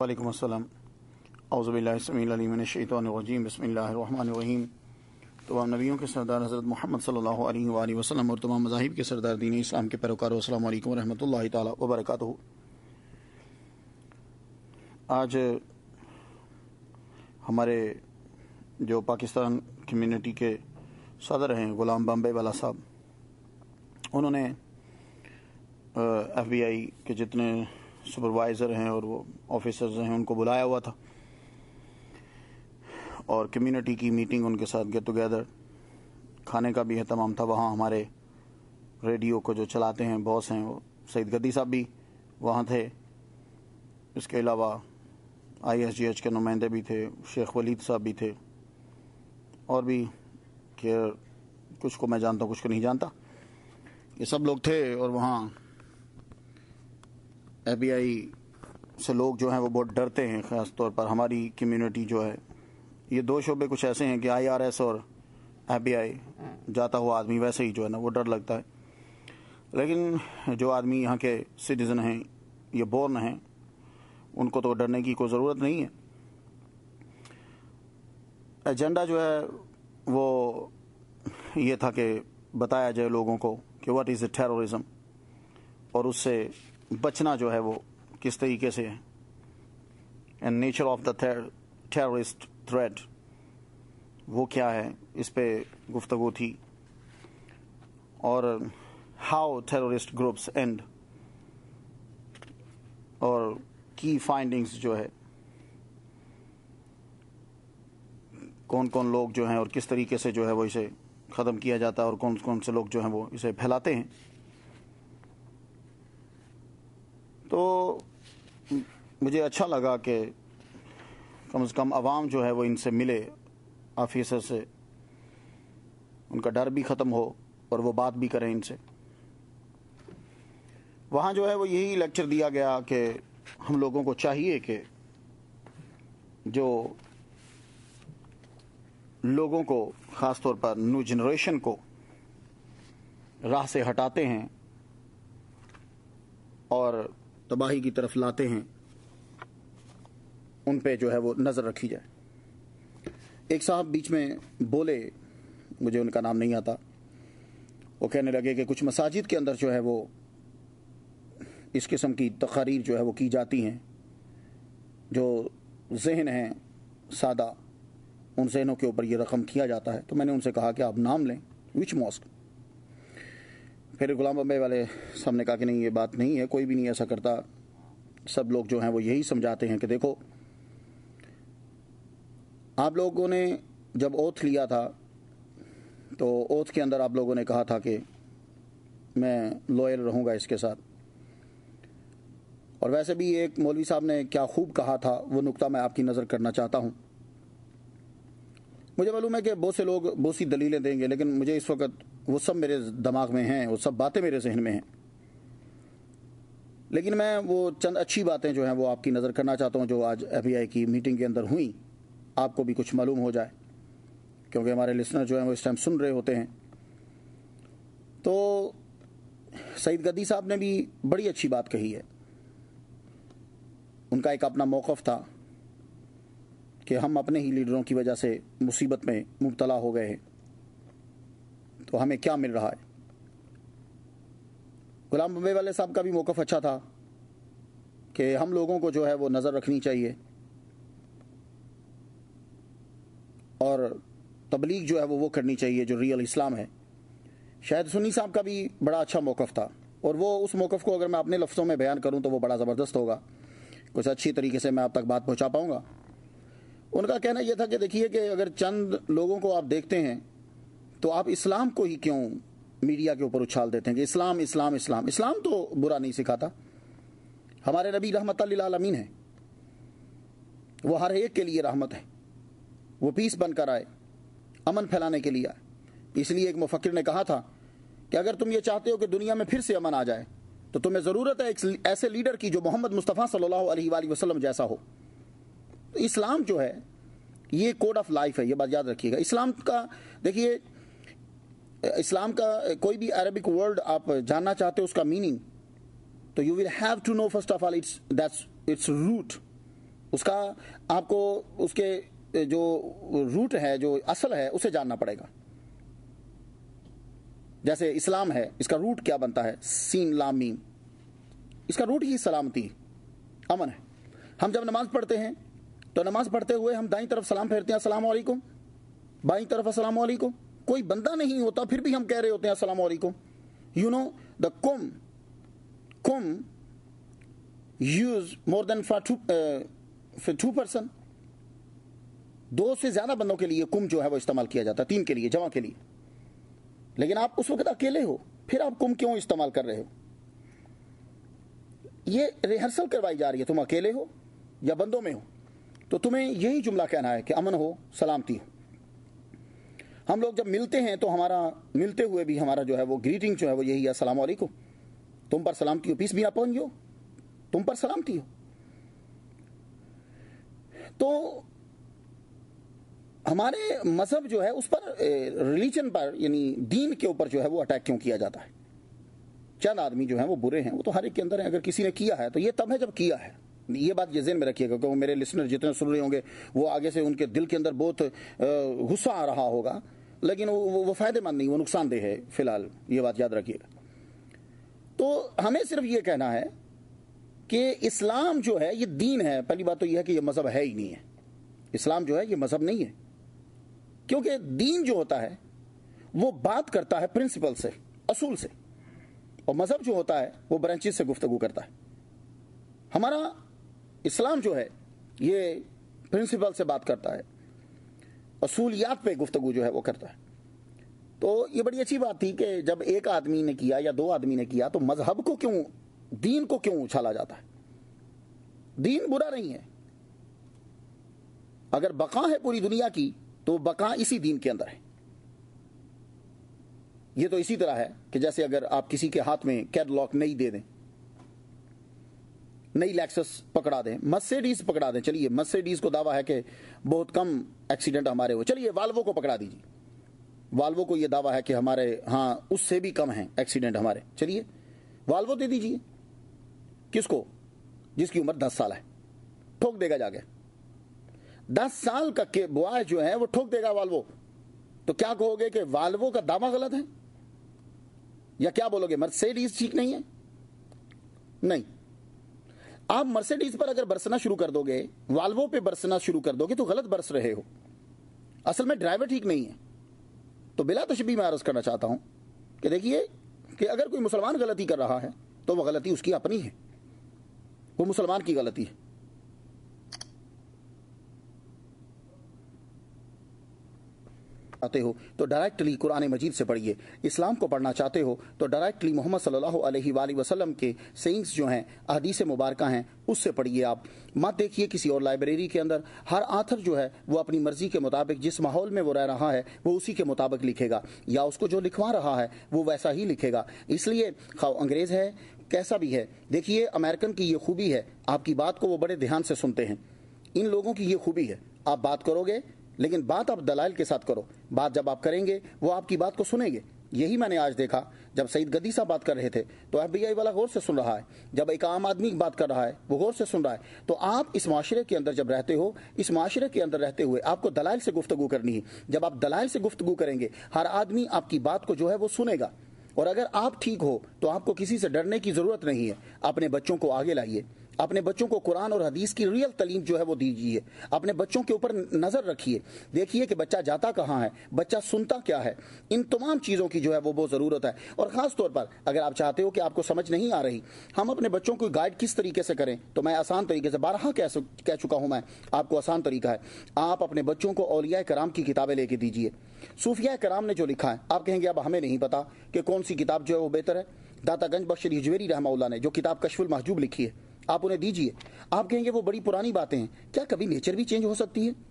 वालेकुम अस्सलाम अवज़बिल्लिमिनशैतरजीम बसमीम तमाम नबियों के सरदार हज़रत मोहम्मद सल्लल्लाहु अलैहि वसल्लम और तमाम मजाहिब के सरदार दीन इस्लाम के पैरोकार अल्लाम वरहमल तबरक आज हमारे जो पाकिस्तान कम्यूनिटी के सदर हैं ग़ुलाम बम्बे वाला साहब उन्होंने एफ बी आई के जितने सुपरवाइज़र हैं और वो ऑफिसर्स हैं उनको बुलाया हुआ था और कम्युनिटी की मीटिंग उनके साथ गेट टुगेदर खाने का भी अहतमाम था वहाँ हमारे रेडियो को जो चलाते हैं बॉस हैं वो सईद गद्दी साहब भी वहाँ थे इसके अलावा आई के नुमाइंदे भी थे शेख वलीद साहब भी थे और भी खैर कुछ को मैं जानता हूँ कुछ को नहीं जानता ये सब लोग थे और वहाँ एफबीआई से लोग जो हैं वो बहुत डरते हैं ख़ास तौर पर हमारी कम्युनिटी जो है ये दो शोबे कुछ ऐसे हैं कि आईआरएस और एफबीआई जाता हुआ आदमी वैसे ही जो है ना वो डर लगता है लेकिन जो आदमी यहाँ के सिटीज़न हैं ये बोर्न हैं उनको तो डरने की कोई ज़रूरत नहीं है एजेंडा जो है वो ये था कि बताया जाए लोगों को कि व्हाट इज़ टेररिज्म और उससे बचना जो है वो किस तरीके से and nature of the terrorist threat वो क्या है इस पर गुफ्तु थी और हाउ टेररिस्ट ग्रुप्स एंड और की फाइंडिंग्स जो है कौन कौन लोग जो हैं और किस तरीके से जो है वो इसे ख़त्म किया जाता है और कौन कौन से लोग जो हैं वो इसे फैलाते हैं तो मुझे अच्छा लगा कि कम से कम आवाम जो है वो इनसे मिले ऑफिसर से उनका डर भी ख़त्म हो और वो बात भी करें इनसे वहाँ जो है वो यही लेक्चर दिया गया कि हम लोगों को चाहिए कि जो लोगों को ख़ास तौर पर न्यू जनरेशन को राह से हटाते हैं और तबाही की तरफ लाते हैं उन पे जो है वो नज़र रखी जाए एक साहब बीच में बोले मुझे उनका नाम नहीं आता वो कहने लगे कि कुछ मसाजिद के अंदर जो है वो इस किस्म की तकारीर जो है वो की जाती हैं जो जहन हैं सादा उन जहनों के ऊपर ये रकम किया जाता है तो मैंने उनसे कहा कि आप नाम लें विच मॉस्क फिर गुलाम बम्बे वाले साहब ने कहा कि नहीं ये बात नहीं है कोई भी नहीं ऐसा करता सब लोग जो हैं वो यही समझाते हैं कि देखो आप लोगों ने जब ओथ लिया था तो ओथ के अंदर आप लोगों ने कहा था कि मैं लॉयल रहूंगा इसके साथ और वैसे भी एक मौलवी साहब ने क्या खूब कहा था वो नुक्ता मैं आपकी नज़र करना चाहता हूँ मुझे मालूम है कि बहुत से लोग बहुत सी दलीलें देंगे लेकिन मुझे इस वक्त वो सब मेरे दिमाग में हैं वो सब बातें मेरे जहन में हैं लेकिन मैं वो चंद अच्छी बातें जो हैं वो आपकी नज़र करना चाहता हूँ जो आज एफ की मीटिंग के अंदर हुई आपको भी कुछ मालूम हो जाए क्योंकि हमारे लिसनर जो हैं वो इस टाइम सुन रहे होते हैं तो सईद गद्दी साहब ने भी बड़ी अच्छी बात कही है उनका एक अपना मौक़ था कि हम अपने ही लीडरों की वजह से मुसीबत में मुबतला हो गए हैं तो हमें क्या मिल रहा है गुलाम बम्बे वाले साहब का भी मौक़ अच्छा था कि हम लोगों को जो है वो नज़र रखनी चाहिए और तबलीग जो है वो वो करनी चाहिए जो रियल इस्लाम है शायद सुनी साहब का भी बड़ा अच्छा मौक़ था और वो उस मौक़ को अगर मैं अपने लफ्ज़ों में बयान करूँ तो वो बड़ा ज़बरदस्त होगा कुछ अच्छी तरीके से मैं आप तक बात पहुँचा पाऊँगा उनका कहना यह था कि देखिए कि अगर चंद लोगों को आप देखते हैं तो आप इस्लाम को ही क्यों मीडिया के ऊपर उछाल देते हैं कि इस्लाम इस्लाम इस्लाम इस्लाम तो बुरा नहीं सिखाता हमारे नबी रहमत आलमीन है वो हर एक के लिए रहमत है वो पीस बनकर आए अमन फैलाने के लिए आए इसलिए एक मुफक्र ने कहा था कि अगर तुम ये चाहते हो कि दुनिया में फिर से अमन आ जाए तो तुम्हें ज़रूरत है एक ऐसे लीडर की जो मोहम्मद मुस्तफ़ा सल्लल्लाहु अलैहि वसल्लम जैसा हो तो इस्लाम जो है ये कोड ऑफ लाइफ है ये बात याद रखिएगा इस्लाम का देखिए इस्लाम का कोई भी अरबिक वर्ड आप जानना चाहते हो उसका मीनिंग तो you will have to know first of all it's that's it's root उसका आपको उसके जो रूट है जो असल है उसे जानना पड़ेगा जैसे इस्लाम है इसका रूट क्या बनता है सीन लाम इसका रूट ही सलामती अमन है हम जब नमाज पढ़ते हैं तो नमाज पढ़ते हुए हम दाई तरफ सलाम फेरते हैं असलामकुम बाई तरफ असलामकुम कोई बंदा नहीं होता फिर भी हम कह रहे होते हैं असलम यू नो द कुम कुम use more than for two for two person दो से ज्यादा बंदों के लिए कुम जो है वो इस्तेमाल किया जाता है तीन के लिए जमा के लिए लेकिन आप उस वक्त अकेले हो फिर आप कुम क्यों इस्तेमाल कर रहे हो ये रिहर्सल करवाई जा रही है तुम अकेले हो या बंदों में हो तो तुम्हें यही जुमला कहना है कि अमन हो सलामती हो हम लोग जब मिलते हैं तो हमारा मिलते हुए भी हमारा जो है वो ग्रीटिंग जो है वो यही है असलम तुम पर सलामती हो पीस भी अपन यो तुम पर सलामती हो तो हमारे मजहब जो है उस पर रिलीजन पर यानी दीन के ऊपर जो है वो अटैक क्यों किया जाता है चंद आदमी जो है वो बुरे हैं वो तो हर एक के अंदर है अगर किसी ने किया है तो ये तब है जब किया है ये बात ये जहन में रखिएगा क्योंकि मेरे लिसनर जितने सुन रहे होंगे वो आगे से उनके दिल के अंदर बहुत गुस्सा आ रहा होगा लेकिन वो वो, फायदेमंद नहीं वो नुकसानदेह है फिलहाल ये बात याद रखिएगा तो हमें सिर्फ ये कहना है कि इस्लाम जो है ये दीन है पहली बात तो यह है कि यह मजहब है ही नहीं है इस्लाम जो है ये मजहब नहीं है क्योंकि दीन जो होता है वो बात करता है प्रिंसिपल से असूल से और मजहब जो होता है वो ब्रांचेज से गुफ्तगु करता है हमारा इस्लाम जो है ये प्रिंसिपल से बात करता है असूलियात पे गुफ्तगु जो है वो करता है तो ये बड़ी अच्छी बात थी कि जब एक आदमी ने किया या दो आदमी ने किया तो मजहब को क्यों दीन को क्यों उछाला जाता है दीन बुरा नहीं है अगर बका है पूरी दुनिया की तो बका इसी दीन के अंदर है ये तो इसी तरह है कि जैसे अगर आप किसी के हाथ में कैडलॉक नहीं दे दें नई लैक्सस पकड़ा दें मर्सिडीज पकड़ा दें चलिए मर्सिडीज को दावा है कि बहुत कम एक्सीडेंट हमारे हो चलिए वाल्वो को पकड़ा दीजिए वाल्वो को यह दावा है कि हमारे हाँ उससे भी कम है एक्सीडेंट हमारे चलिए वाल्वो दे दीजिए किसको जिसकी उम्र दस साल है ठोक देगा जाके दस साल का के बॉय जो है वो ठोक देगा वाल्वो तो क्या कहोगे कि वाल्वो का दावा गलत है या क्या बोलोगे मर्सिडीज ठीक नहीं है नहीं आप मर्सिडीज पर अगर बरसना शुरू कर दोगे वाल्वो पे बरसना शुरू कर दोगे तो गलत बरस रहे हो असल में ड्राइवर ठीक नहीं है तो बिला तशबी मैं अर्ज करना चाहता हूं कि देखिए कि अगर कोई मुसलमान गलती कर रहा है तो वह गलती उसकी अपनी है वो मुसलमान की गलती है चाहते हो तो डायरेक्टली कुरान मजीद से पढ़िए इस्लाम को पढ़ना चाहते हो तो डायरेक्टली मोहम्मद सल्ला वसलम के सेंग्स जो हैं अदीस मुबारक हैं उससे पढ़िए आप मत देखिए किसी और लाइब्रेरी के अंदर हर आथर जो है वो अपनी मर्जी के मुताबिक जिस माहौल में वो रह रहा है वो उसी के मुताबिक लिखेगा या उसको जो लिखवा रहा है वो वैसा ही लिखेगा इसलिए खाओ अंग्रेज़ है कैसा भी है देखिए अमेरिकन की ये खूबी है आपकी बात को वो बड़े ध्यान से सुनते हैं इन लोगों की ये खूबी है आप बात करोगे लेकिन बात आप दलाल के साथ करो बात जब आप करेंगे वो आपकी बात को सुनेंगे यही मैंने आज देखा जब सईद गदी साहब बात कर रहे थे तो एफ वाला गौर से सुन रहा है जब एक आम आदमी बात कर रहा है वो गौर से सुन रहा है तो आप इस माशरे के अंदर जब रहते हो इस माशरे के अंदर रहते हुए आपको दलाल से गुफ्तगु करनी है जब आप दलाल से गुफ्तगु करेंगे हर आदमी आपकी बात को जो है वो सुनेगा और अगर आप ठीक हो तो आपको किसी से डरने की ज़रूरत नहीं है अपने बच्चों को आगे लाइए अपने बच्चों को कुरान और हदीस की रियल तलीम जो है वो दीजिए अपने बच्चों के ऊपर नज़र रखिए देखिए कि बच्चा जाता कहाँ है बच्चा सुनता क्या है इन तमाम चीज़ों की जो है वो बहुत ज़रूरत है और ख़ास तौर पर अगर आप चाहते हो कि आपको समझ नहीं आ रही हम अपने बच्चों को गाइड किस तरीके से करें तो मैं आसान तरीके से बारह कह कह चुका हूँ मैं आपको आसान तरीका है आप अपने बच्चों को अलिया कराम की किताबें लेके दीजिए सूफिया कराम ने जो लिखा है आप कहेंगे अब हमें नहीं पता कि कौन सी किताब जो है वो बेहतर है दातागंज बख्श हिजवेरी रहमा ने जो किताब कशफुल महजूब लिखी है आप उन्हें दीजिए आप कहेंगे वो बड़ी पुरानी बातें हैं क्या कभी नेचर भी चेंज हो सकती है